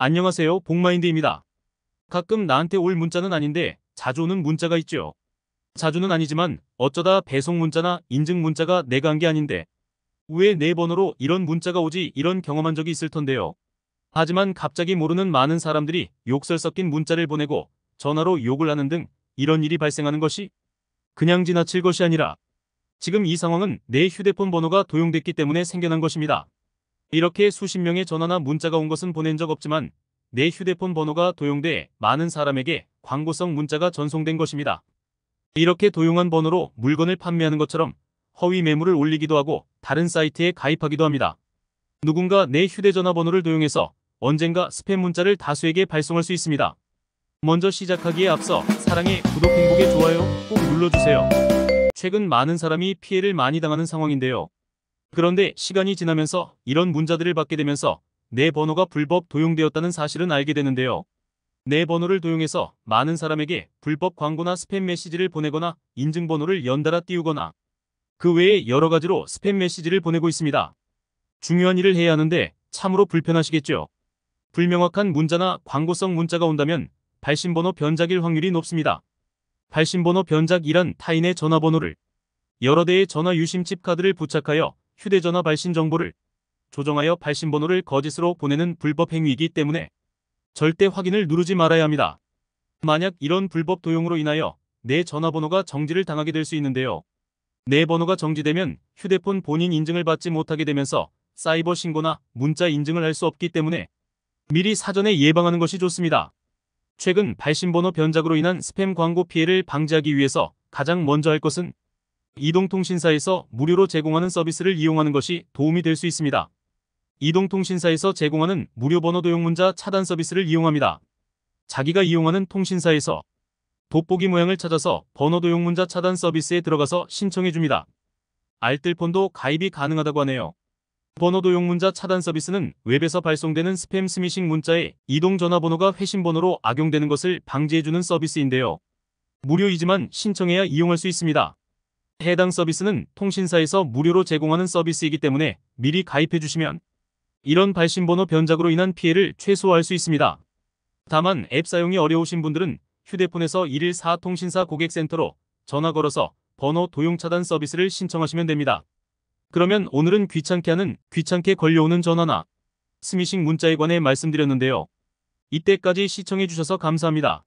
안녕하세요 복마인드입니다. 가끔 나한테 올 문자는 아닌데 자주 오는 문자가 있죠. 자주는 아니지만 어쩌다 배송 문자나 인증 문자가 내가 한 게 아닌데 왜 내 번호로 이런 문자가 오지 이런 경험한 적이 있을 텐데요. 하지만 갑자기 모르는 많은 사람들이 욕설 섞인 문자를 보내고 전화로 욕을 하는 등 이런 일이 발생하는 것이 그냥 지나칠 것이 아니라 지금 이 상황은 내 휴대폰 번호가 도용됐기 때문에 생겨난 것입니다. 이렇게 수십 명의 전화나 문자가 온 것은 보낸 적 없지만 내 휴대폰 번호가 도용돼 많은 사람에게 광고성 문자가 전송된 것입니다. 이렇게 도용한 번호로 물건을 판매하는 것처럼 허위 매물을 올리기도 하고 다른 사이트에 가입하기도 합니다. 누군가 내 휴대전화 번호를 도용해서 언젠가 스팸 문자를 다수에게 발송할 수 있습니다. 먼저 시작하기에 앞서 사랑해, 구독, 행복에 좋아요 꼭 눌러주세요. 최근 많은 사람이 피해를 많이 당하는 상황인데요. 그런데 시간이 지나면서 이런 문자들을 받게 되면서 내 번호가 불법 도용되었다는 사실은 알게 되는데요. 내 번호를 도용해서 많은 사람에게 불법 광고나 스팸 메시지를 보내거나 인증번호를 연달아 띄우거나 그 외에 여러 가지로 스팸 메시지를 보내고 있습니다. 중요한 일을 해야 하는데 참으로 불편하시겠죠. 불명확한 문자나 광고성 문자가 온다면 발신번호 변작일 확률이 높습니다. 발신번호 변작이란 타인의 전화번호를 여러 대의 전화 유심칩 카드를 부착하여 휴대전화 발신 정보를 조정하여 발신 번호를 거짓으로 보내는 불법 행위이기 때문에 절대 확인을 누르지 말아야 합니다. 만약 이런 불법 도용으로 인하여 내 전화번호가 정지를 당하게 될 수 있는데요. 내 번호가 정지되면 휴대폰 본인 인증을 받지 못하게 되면서 사이버 신고나 문자 인증을 할 수 없기 때문에 미리 사전에 예방하는 것이 좋습니다. 최근 발신번호 변작으로 인한 스팸 광고 피해를 방지하기 위해서 가장 먼저 할 것은 이동통신사에서 무료로 제공하는 서비스를 이용하는 것이 도움이 될 수 있습니다. 이동통신사에서 제공하는 무료 번호 도용 문자 차단 서비스를 이용합니다. 자기가 이용하는 통신사에서 돋보기 모양을 찾아서 번호 도용 문자 차단 서비스에 들어가서 신청해줍니다. 알뜰폰도 가입이 가능하다고 하네요. 번호 도용 문자 차단 서비스는 웹에서 발송되는 스팸 스미싱 문자에 이동 전화번호가 회신번호로 악용되는 것을 방지해주는 서비스인데요. 무료이지만 신청해야 이용할 수 있습니다. 해당 서비스는 통신사에서 무료로 제공하는 서비스이기 때문에 미리 가입해 주시면 이런 발신번호 변작으로 인한 피해를 최소화할 수 있습니다. 다만 앱 사용이 어려우신 분들은 휴대폰에서 114 통신사 고객센터로 전화 걸어서 번호 도용 차단 서비스를 신청하시면 됩니다. 그러면 오늘은 귀찮게 하는 귀찮게 걸려오는 전화나 스미싱 문자에 관해 말씀드렸는데요. 이때까지 시청해주셔서 감사합니다.